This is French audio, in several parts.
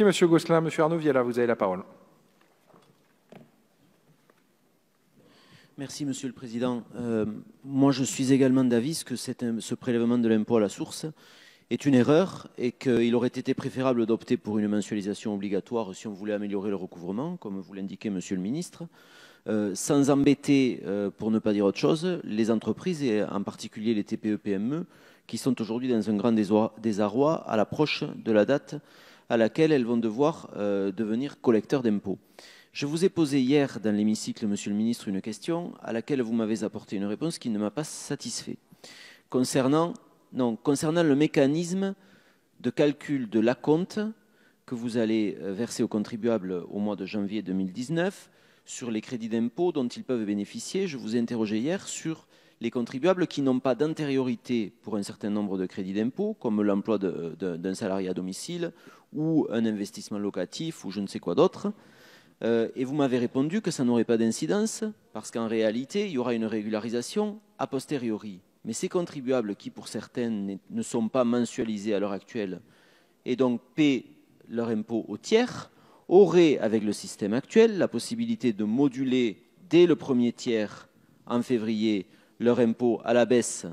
Merci, Monsieur Gosselin. Monsieur Arnaud vous avez la parole. Merci, Monsieur le Président. Euh, moi, je suis également d'avis que ce prélèvement de l'impôt à la source est une erreur et qu'il aurait été préférable d'opter pour une mensualisation obligatoire si on voulait améliorer le recouvrement, comme vous l'indiquez, Monsieur le Ministre, euh, sans embêter, euh, pour ne pas dire autre chose, les entreprises et en particulier les TPE-PME e, qui sont aujourd'hui dans un grand désarroi à l'approche de la date à laquelle elles vont devoir euh, devenir collecteurs d'impôts. Je vous ai posé hier dans l'hémicycle, Monsieur le Ministre, une question à laquelle vous m'avez apporté une réponse qui ne m'a pas satisfait. Concernant, non, concernant le mécanisme de calcul de l'acompte que vous allez euh, verser aux contribuables au mois de janvier 2019 sur les crédits d'impôt dont ils peuvent bénéficier, je vous ai interrogé hier sur les contribuables qui n'ont pas d'antériorité pour un certain nombre de crédits d'impôt, comme l'emploi d'un salarié à domicile ou un investissement locatif ou je ne sais quoi d'autre. Euh, et vous m'avez répondu que ça n'aurait pas d'incidence parce qu'en réalité, il y aura une régularisation a posteriori. Mais ces contribuables qui, pour certains, ne sont pas mensualisés à l'heure actuelle et donc paient leur impôt au tiers, auraient, avec le système actuel, la possibilité de moduler dès le premier tiers en février leur impôt à la baisse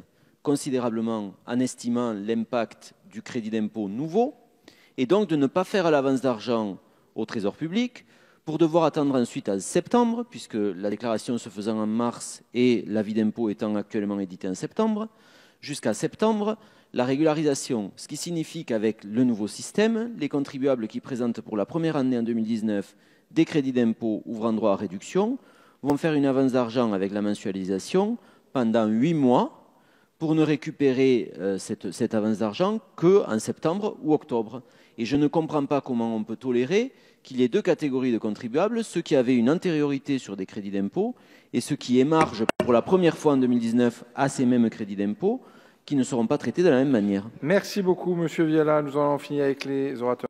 considérablement en estimant l'impact du crédit d'impôt nouveau, et donc de ne pas faire l'avance d'argent au Trésor public pour devoir attendre ensuite à septembre, puisque la déclaration se faisant en mars et l'avis d'impôt étant actuellement édité en septembre, jusqu'à septembre, la régularisation, ce qui signifie qu'avec le nouveau système, les contribuables qui présentent pour la première année en 2019 des crédits d'impôt ouvrant droit à réduction vont faire une avance d'argent avec la mensualisation pendant huit mois pour ne récupérer euh, cette, avance d'argent qu'en septembre ou octobre. Et je ne comprends pas comment on peut tolérer qu'il y ait deux catégories de contribuables, ceux qui avaient une antériorité sur des crédits d'impôt et ceux qui émargent pour la première fois en 2019 à ces mêmes crédits d'impôt qui ne seront pas traités de la même manière. Merci beaucoup, Monsieur Viala. Nous allons finir avec les orateurs.